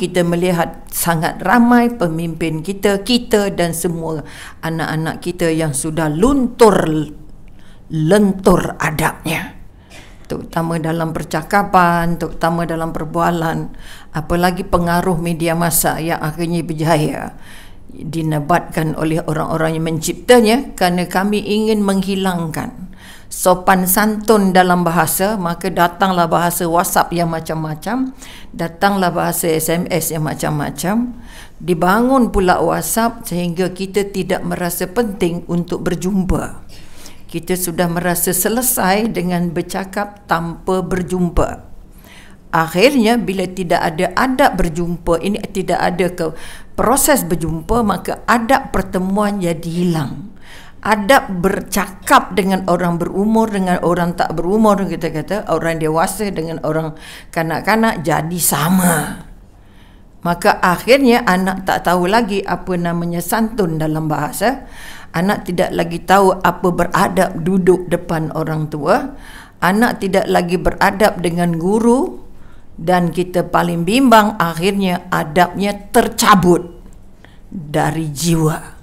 kita melihat sangat ramai pemimpin kita kita dan semua anak-anak kita yang sudah luntur lentur adabnya terutama dalam percakapan terutama dalam perbualan apalagi pengaruh media masa yang akhirnya berjaya dinebatkan oleh orang-orang yang menciptanya kerana kami ingin menghilangkan sopan santun dalam bahasa maka datanglah bahasa WhatsApp yang macam-macam datanglah bahasa SMS yang macam-macam dibangun pula WhatsApp sehingga kita tidak merasa penting untuk berjumpa kita sudah merasa selesai dengan bercakap tanpa berjumpa akhirnya bila tidak ada adab berjumpa ini tidak ada ke proses berjumpa maka adab pertemuan jadi hilang adab bercakap dengan orang berumur dengan orang tak berumur kita kata orang dewasa dengan orang kanak-kanak jadi sama maka akhirnya anak tak tahu lagi apa namanya santun dalam bahasa anak tidak lagi tahu apa beradab duduk depan orang tua anak tidak lagi beradab dengan guru dan kita paling bimbang akhirnya adabnya tercabut dari jiwa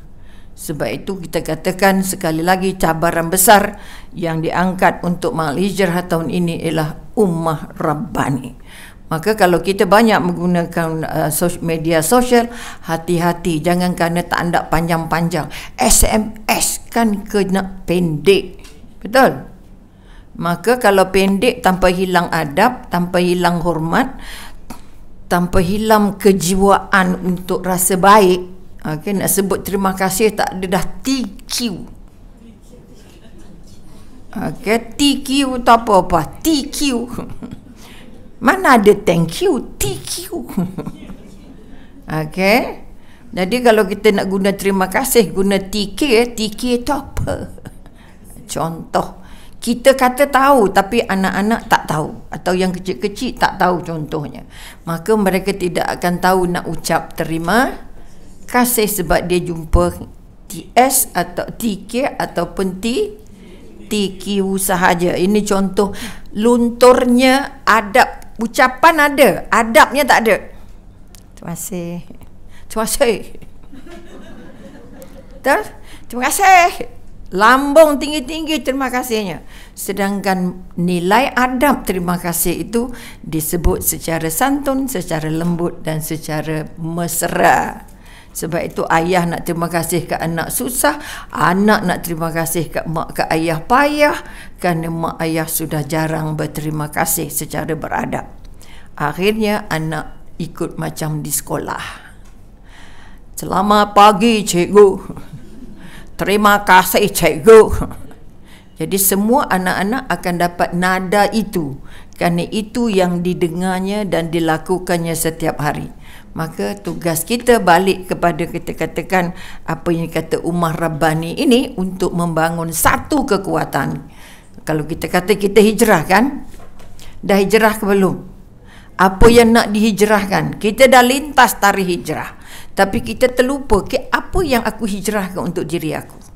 sebab itu kita katakan sekali lagi cabaran besar yang diangkat untuk mahal hijrah tahun ini ialah ummah Rabbani. Maka kalau kita banyak menggunakan uh, media sosial, hati-hati jangan kerana tak anda panjang-panjang. SMS kan kena pendek. Betul? Maka kalau pendek tanpa hilang adab, tanpa hilang hormat, tanpa hilang kejiwaan untuk rasa baik, Okay, nak sebut terima kasih tak ada dah TQ. Okay, TQ tak apa-apa. TQ. Mana ada thank you? TQ. okay. Jadi kalau kita nak guna terima kasih, guna TK. TK itu apa? Contoh. Kita kata tahu tapi anak-anak tak tahu. Atau yang kecil-kecil tak tahu contohnya. Maka mereka tidak akan tahu nak ucap terima kasih kasih sebab dia jumpa TS atau TK ataupun T TQ sahaja. Ini contoh lunturnya adab ucapan ada, adabnya tak ada. Terima kasih. Terima kasih. Ter Terima kasih. Lambung tinggi-tinggi terima kasihnya. Sedangkan nilai adab terima kasih itu disebut secara santun, secara lembut dan secara mesra. Sebab itu ayah nak terima kasih ke anak susah, anak nak terima kasih ke mak ke ayah payah kerana mak ayah sudah jarang berterima kasih secara beradab. Akhirnya anak ikut macam di sekolah. Selamat pagi cikgu. Terima kasih cikgu. Jadi semua anak-anak akan dapat nada itu kerana itu yang didengarnya dan dilakukannya setiap hari maka tugas kita balik kepada kita katakan apa yang kata Umar Rabbani ini untuk membangun satu kekuatan kalau kita kata kita hijrah kan dah hijrah ke belum apa yang nak dihijrahkan kita dah lintas tarikh hijrah tapi kita terlupa ke apa yang aku hijrahkan untuk diri aku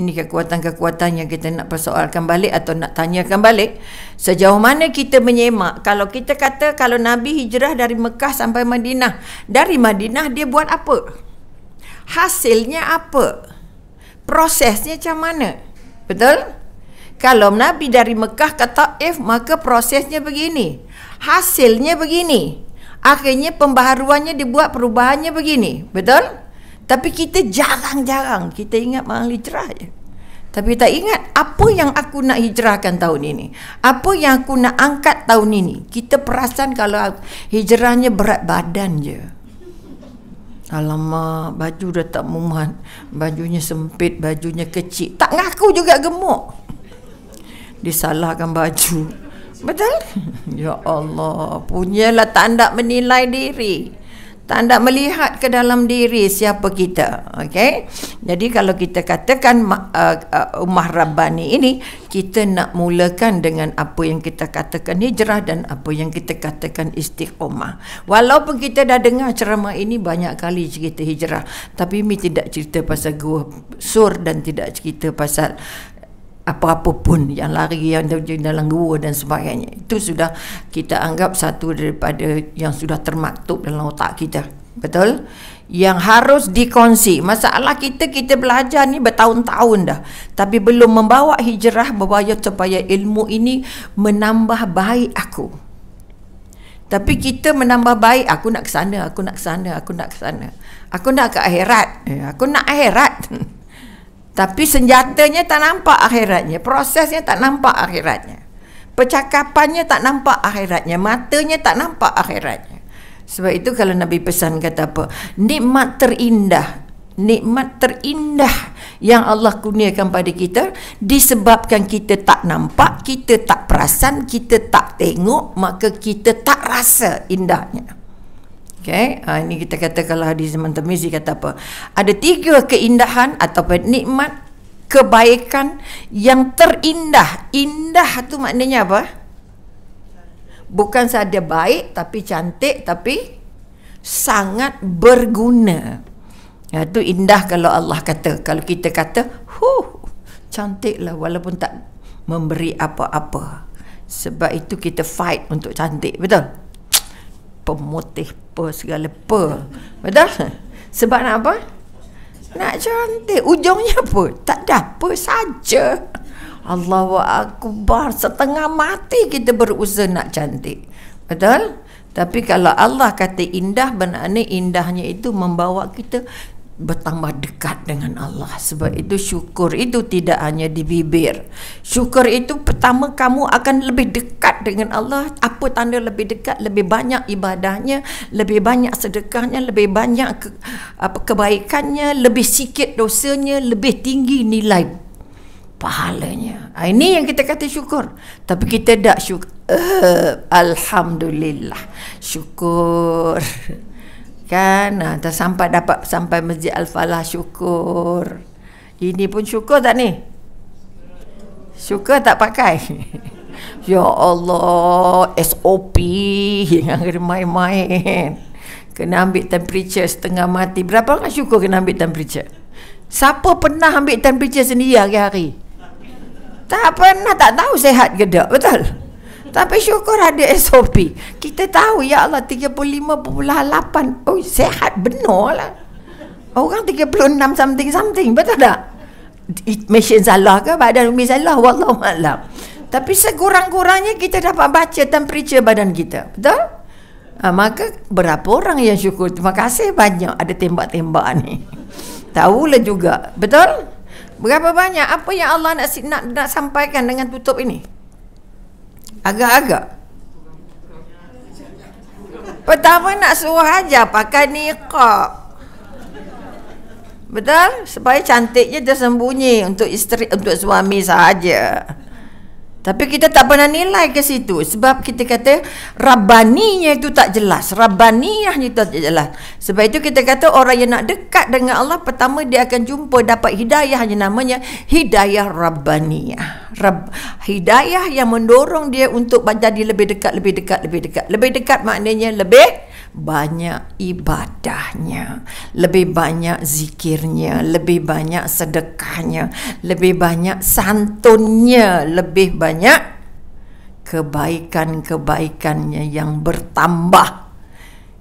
ini kekuatan-kekuatan yang kita nak persoalkan balik atau nak tanyakan balik sejauh mana kita menyemak kalau kita kata kalau Nabi hijrah dari Mekah sampai Madinah dari Madinah dia buat apa hasilnya apa prosesnya macam mana betul kalau Nabi dari Mekah ke Taif maka prosesnya begini hasilnya begini akhirnya pembaharuannya dibuat perubahannya begini betul tapi kita jarang-jarang kita ingat malang hijrah je. Tapi tak ingat apa yang aku nak hijrahkan tahun ini. Apa yang aku nak angkat tahun ini. Kita perasan kalau hijrahnya berat badan je. Alamak, baju dah tak muat. Bajunya sempit, bajunya kecil. Tak ngaku juga gemuk. Disalahkan baju. Betul? Ya Allah, punyalah tanda menilai diri tak anda melihat ke dalam diri siapa kita okey jadi kalau kita katakan uh, uh, umah rabbani ini kita nak mulakan dengan apa yang kita katakan hijrah dan apa yang kita katakan istiqomah walaupun kita dah dengar ceramah ini banyak kali cerita hijrah tapi mi tidak cerita pasal gua sur dan tidak cerita pasal apa-apa pun yang lari yang dalam gua dan sebagainya itu sudah kita anggap satu daripada yang sudah termaktub dalam otak kita betul yang harus dikongsi masalah kita kita belajar ni bertahun-tahun dah tapi belum membawa hijrah membawa supaya ilmu ini menambah baik aku tapi kita menambah baik aku nak ke sana aku nak ke sana aku nak ke sana aku nak ke akhirat eh, aku nak akhirat Tapi senjatanya tak nampak akhiratnya. Prosesnya tak nampak akhiratnya. Percakapannya tak nampak akhiratnya. Matanya tak nampak akhiratnya. Sebab itu kalau Nabi pesan kata apa? Nikmat terindah. Nikmat terindah yang Allah kurniakan pada kita disebabkan kita tak nampak, kita tak perasan, kita tak tengok, maka kita tak rasa indahnya. Okay. Ha, ini kita kata kalau hadis zaman Tirmizi kata apa? Ada tiga keindahan atau nikmat kebaikan yang terindah. Indah tu maknanya apa? Bukan saja baik tapi cantik tapi sangat berguna. Ya, ah, itu indah kalau Allah kata. Kalau kita kata, huh, cantiklah walaupun tak memberi apa-apa. Sebab itu kita fight untuk cantik, betul? Pemutih apa segala apa betul sebab nak apa nak cantik ujungnya apa tak ada apa saja Allahu akbar setengah mati kita berusaha nak cantik betul tapi kalau Allah kata indah benar ni indahnya itu membawa kita bertambah dekat dengan Allah sebab itu syukur itu tidak hanya di bibir syukur itu pertama kamu akan lebih dekat dengan Allah apa tanda lebih dekat lebih banyak ibadahnya lebih banyak sedekahnya lebih banyak ke, apa kebaikannya lebih sikit dosanya lebih tinggi nilai pahalanya ah, ini yang kita kata syukur tapi kita tak syukur uh, alhamdulillah syukur Kan ha, dah sampai dapat sampai Masjid Al-Falah syukur. Ini pun syukur tak ni? Syukur tak pakai. ya Allah, SOP yang kena main-main. Kena ambil temperature setengah mati. Berapa orang syukur kena ambil temperature? Siapa pernah ambil temperature sendiri hari-hari? Tak pernah, tak tahu sehat ke tak, betul? Tapi syukur ada SOP. Kita tahu ya Allah 35.8. Oh sehat benar lah. Orang 36 something something betul tak? Mesin salah ke badan umi salah wallahu malam. Tapi sekurang-kurangnya kita dapat baca dan temperature badan kita. Betul? Ha, maka berapa orang yang syukur? Terima kasih banyak ada tembak-tembak ni. Tahu lah juga. Betul? Berapa banyak apa yang Allah nak nak, nak sampaikan dengan tutup ini? agak-agak pertama nak suruh aja pakai niqab betul supaya cantiknya tersembunyi untuk isteri untuk suami saja. Tapi kita tak pernah nilai ke situ sebab kita kata rabaninya itu tak jelas, rabaniahnya itu tak jelas. Sebab itu kita kata orang yang nak dekat dengan Allah pertama dia akan jumpa dapat hidayah yang namanya hidayah rabaniah. Rab, hidayah yang mendorong dia untuk menjadi lebih dekat, lebih dekat, lebih dekat. Lebih dekat maknanya lebih banyak ibadahnya, lebih banyak zikirnya, lebih banyak sedekahnya, lebih banyak santunnya, lebih banyak kebaikan-kebaikannya yang bertambah.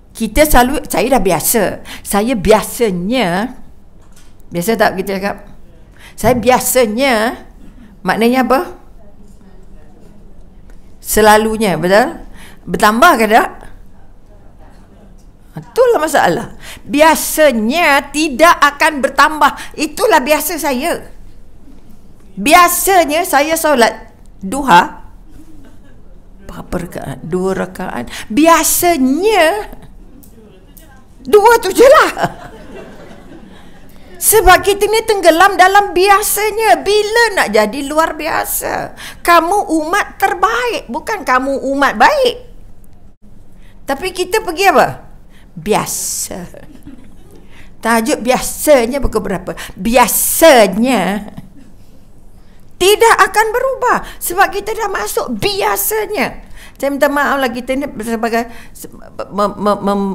Kita selalu, saya dah biasa, saya biasanya, biasa tak kita cakap? Saya biasanya, maknanya apa? Selalunya, betul? Bertambah ke tak? Ha, itulah masalah. Biasanya tidak akan bertambah. Itulah biasa saya. Biasanya saya solat duha. Berapa rakaat? Dua rakaat. Biasanya dua tu je lah. Sebab kita ni tenggelam dalam biasanya. Bila nak jadi luar biasa? Kamu umat terbaik. Bukan kamu umat baik. Tapi kita pergi apa? Apa? biasa. Tajuk biasanya pukul berapa? Biasanya. Tidak akan berubah sebab kita dah masuk biasanya. Saya minta maaflah kita ini sebagai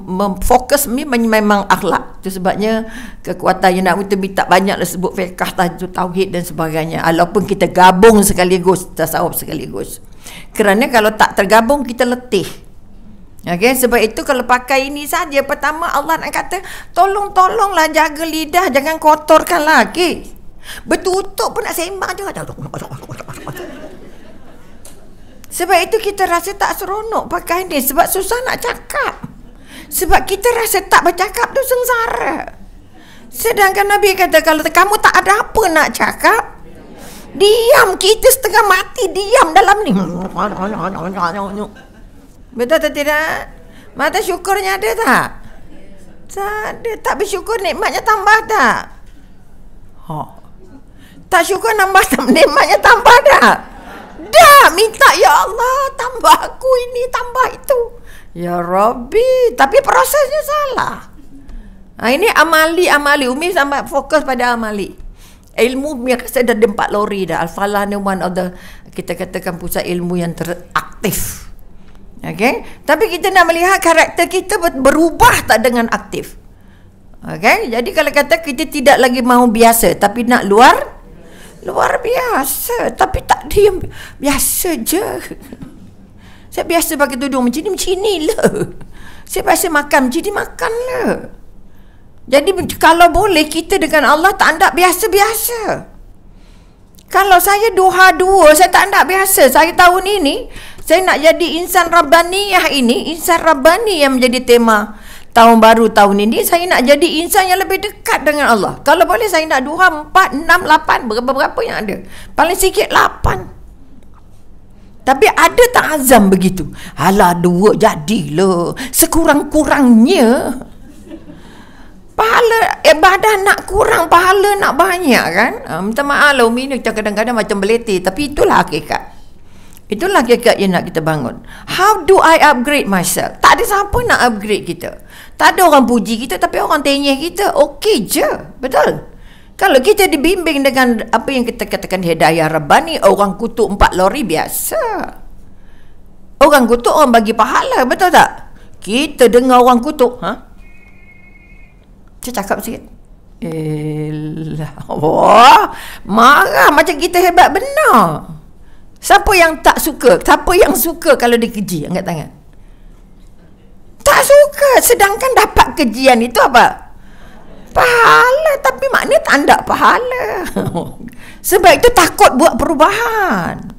memfokus mem, mem, mem, mem, memang akhlak. Itu sebabnya kekuatan yang nak minta tak banyak lah sebut fiqah, tajuk, tauhid dan sebagainya. Walaupun kita gabung sekaligus, tasawuf sekaligus. Kerana kalau tak tergabung kita letih. Okay, sebab itu kalau pakai ini saja pertama Allah nak kata tolong tolonglah jaga lidah jangan kotorkan lagi. Bertutup pun nak sembang juga. Sebab itu kita rasa tak seronok pakai ini sebab susah nak cakap. Sebab kita rasa tak bercakap tu sengsara. Sedangkan Nabi kata kalau kamu tak ada apa nak cakap, diam kita setengah mati diam dalam ni. Betul atau tidak? Mata syukurnya ada tak? Tak ada. Tak bersyukur nikmatnya tambah tak? Ha. Tak syukur nambah tak nikmatnya tambah tak? Dah minta ya Allah tambah aku ini tambah itu. Ya Rabbi, tapi prosesnya salah. Ha, ini amali amali Umi sampai fokus pada amali. Ilmu yang saya dah empat lori dah. Al-Falah ni one of the kita katakan pusat ilmu yang teraktif. Okay? Tapi kita nak melihat karakter kita berubah tak dengan aktif. Okay? Jadi kalau kata kita tidak lagi mahu biasa tapi nak luar, luar biasa tapi tak diam. Biasa je. Saya biasa pakai tudung macam ni, macam ni lah. Saya biasa makan macam ni, makan lah. Jadi kalau boleh kita dengan Allah tak nak biasa-biasa. Kalau saya duha dua, saya tak nak biasa. Saya tahun ini, saya nak jadi insan rabbaniyah ini, insan rabbani yang menjadi tema tahun baru tahun ini. Saya nak jadi insan yang lebih dekat dengan Allah. Kalau boleh saya nak dua, empat, enam, lapan, berapa-berapa yang ada. Paling sikit lapan. Tapi ada tak azam begitu? Alah dua jadilah. Sekurang-kurangnya. Pahala ibadah nak kurang, pahala nak banyak kan? Ah, minta maaf lah Umi ni kadang-kadang macam beletih. Tapi itulah hakikat. Itulah hakikat yang nak kita bangun. How do I upgrade myself? Tak ada siapa nak upgrade kita. Tak ada orang puji kita tapi orang tenyeh kita. Okey je. Betul? Kalau kita dibimbing dengan apa yang kita katakan hidayah Rabbani, orang kutuk empat lori biasa. Orang kutuk orang bagi pahala, betul tak? Kita dengar orang kutuk. Ha? Saya cakap sikit. Eh, Wah, marah macam kita hebat benar. Siapa yang tak suka? Siapa yang suka kalau dia keji? Angkat tangan. Tak suka. Sedangkan dapat kejian itu apa? Pahala. Tapi maknanya tak ada pahala. Sebab itu takut buat perubahan.